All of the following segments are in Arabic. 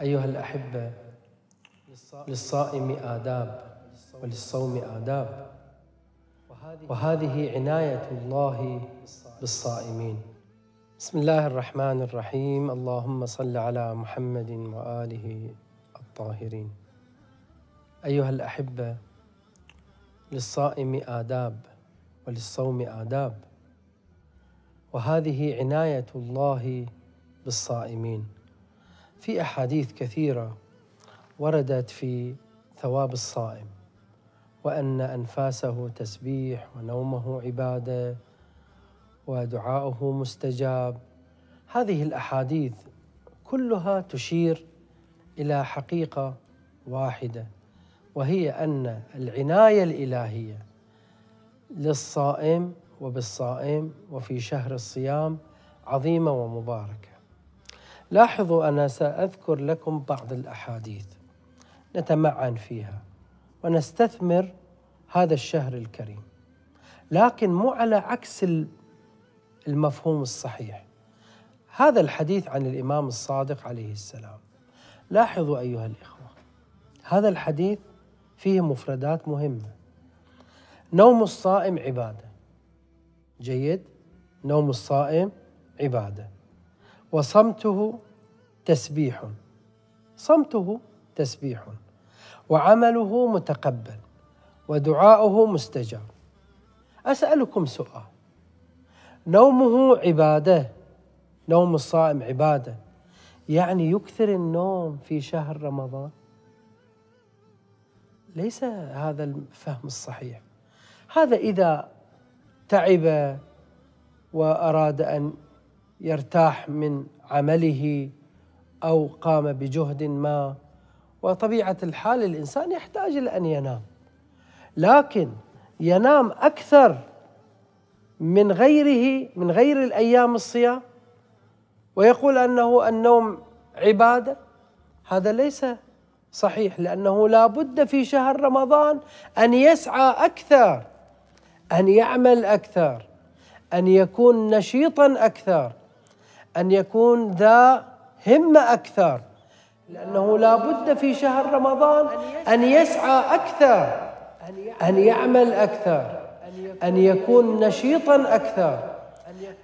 أيها الأحبة للصائم آداب وللصوم آداب وهذه عناية الله بالصائمين بسم الله الرحمن الرحيم اللهم صل على محمد وآله الطاهرين أيها الأحبة للصائم آداب وللصوم آداب وهذه عناية الله بالصائمين في احاديث كثيره وردت في ثواب الصائم وان انفاسه تسبيح ونومه عباده ودعاؤه مستجاب هذه الاحاديث كلها تشير الى حقيقه واحده وهي ان العنايه الالهيه للصائم وبالصائم وفي شهر الصيام عظيمه ومباركه لاحظوا أنا سأذكر لكم بعض الأحاديث نتمعن فيها ونستثمر هذا الشهر الكريم لكن مو على عكس المفهوم الصحيح هذا الحديث عن الإمام الصادق عليه السلام لاحظوا أيها الإخوة هذا الحديث فيه مفردات مهمة نوم الصائم عبادة جيد نوم الصائم عباده وصمته تسبيح صمته تسبيح وعمله متقبل ودعاؤه مستجاب اسالكم سؤال نومه عباده نوم الصائم عباده يعني يكثر النوم في شهر رمضان ليس هذا الفهم الصحيح هذا اذا تعب واراد ان يرتاح من عمله او قام بجهد ما وطبيعه الحال الانسان يحتاج الى ان ينام لكن ينام اكثر من غيره من غير الايام الصيام ويقول انه النوم عباده هذا ليس صحيح لانه لا بد في شهر رمضان ان يسعى اكثر ان يعمل اكثر ان يكون نشيطا اكثر أن يكون ذا همة أكثر لأنه لا بد في شهر رمضان أن يسعى أكثر أن يعمل أكثر أن يكون نشيطا أكثر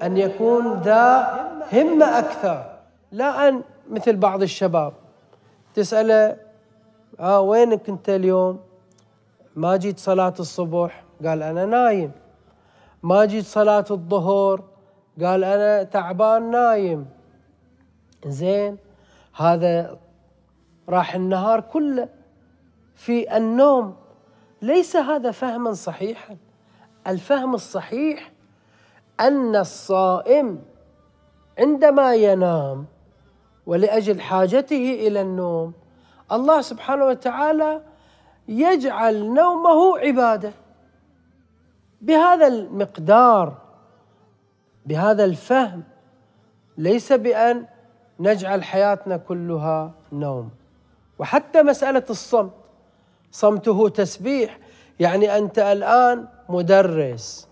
أن يكون ذا همة أكثر لا أن مثل بعض الشباب تسأله آه وينك أنت اليوم ما جيت صلاة الصبح قال أنا نايم ما جيت صلاة الظهر قال انا تعبان نايم زين هذا راح النهار كله في النوم ليس هذا فهما صحيحا الفهم الصحيح ان الصائم عندما ينام ولاجل حاجته الى النوم الله سبحانه وتعالى يجعل نومه عباده بهذا المقدار بهذا الفهم ليس بأن نجعل حياتنا كلها نوم وحتى مسألة الصمت صمته تسبيح يعني أنت الآن مدرس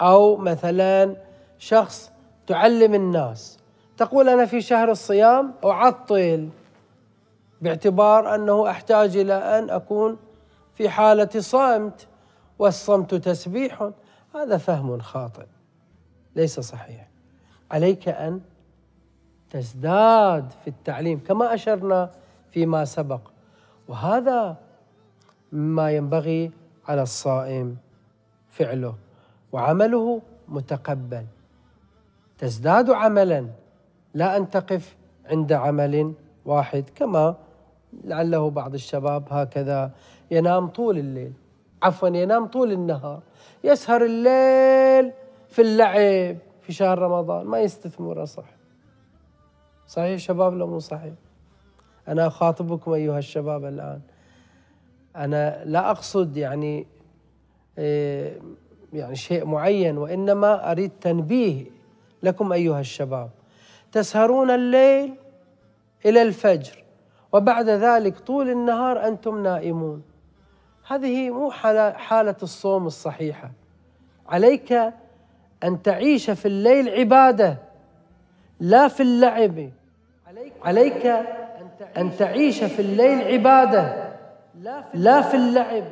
أو مثلا شخص تعلم الناس تقول أنا في شهر الصيام أعطل باعتبار أنه أحتاج إلى أن أكون في حالة صمت والصمت تسبيح هذا فهم خاطئ ليس صحيح عليك أن تزداد في التعليم كما أشرنا فيما سبق وهذا ما ينبغي على الصائم فعله وعمله متقبل تزداد عملا لا أن تقف عند عمل واحد كما لعله بعض الشباب هكذا ينام طول الليل عفوا ينام طول النهار يسهر الليل في اللعب في شهر رمضان ما يستثمر صح صحيح شباب لو مو صحيح أنا أخاطبكم أيها الشباب الآن أنا لا أقصد يعني إيه، يعني شيء معين وإنما أريد تنبيه لكم أيها الشباب تسهرون الليل إلى الفجر وبعد ذلك طول النهار أنتم نائمون هذه مو حالة الصوم الصحيحة عليك أن تعيش في الليل عبادة لا في اللعب عليك أن تعيش في الليل عبادة لا في اللعب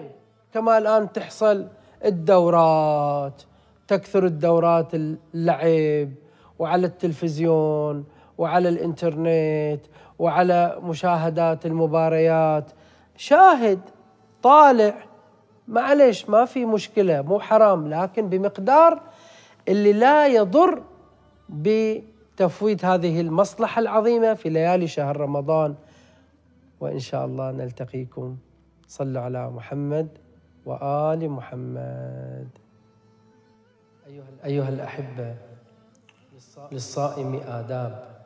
كما الآن تحصل الدورات تكثر الدورات اللعب وعلى التلفزيون وعلى الانترنت وعلى مشاهدات المباريات شاهد طالع معليش ما, ما في مشكله مو حرام لكن بمقدار اللي لا يضر بتفويت هذه المصلحة العظيمة في ليالي شهر رمضان وإن شاء الله نلتقيكم صلوا على محمد وآل محمد أيها, الأحبة للصائم آداب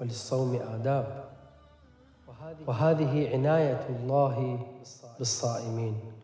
وللصوم آداب وهذه عناية الله بالصائمين